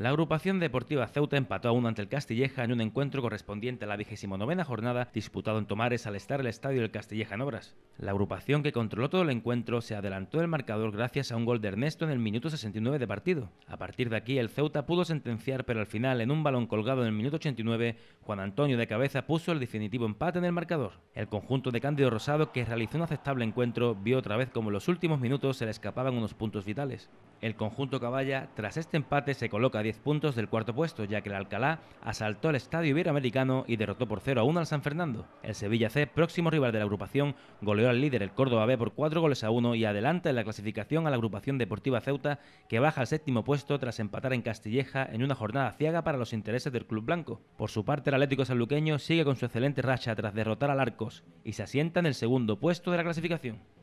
La agrupación deportiva Ceuta empató a uno ante el Castilleja en un encuentro correspondiente a la vigésimo novena jornada disputado en Tomares al estar el estadio del Castilleja en obras. La agrupación que controló todo el encuentro se adelantó el marcador gracias a un gol de Ernesto en el minuto 69 de partido. A partir de aquí el Ceuta pudo sentenciar pero al final en un balón colgado en el minuto 89 Juan Antonio de cabeza puso el definitivo empate en el marcador. El conjunto de Cándido Rosado que realizó un aceptable encuentro vio otra vez como en los últimos minutos se le escapaban unos puntos vitales. El conjunto caballa tras este empate se coloca puntos del cuarto puesto, ya que el Alcalá asaltó el estadio iberoamericano y derrotó por 0 a 1 al San Fernando. El Sevilla C, próximo rival de la agrupación, goleó al líder el Córdoba B por 4 goles a 1 y adelanta en la clasificación a la agrupación deportiva Ceuta, que baja al séptimo puesto tras empatar en Castilleja en una jornada ciega para los intereses del Club Blanco. Por su parte, el Atlético Sanluqueño sigue con su excelente racha tras derrotar al Arcos y se asienta en el segundo puesto de la clasificación.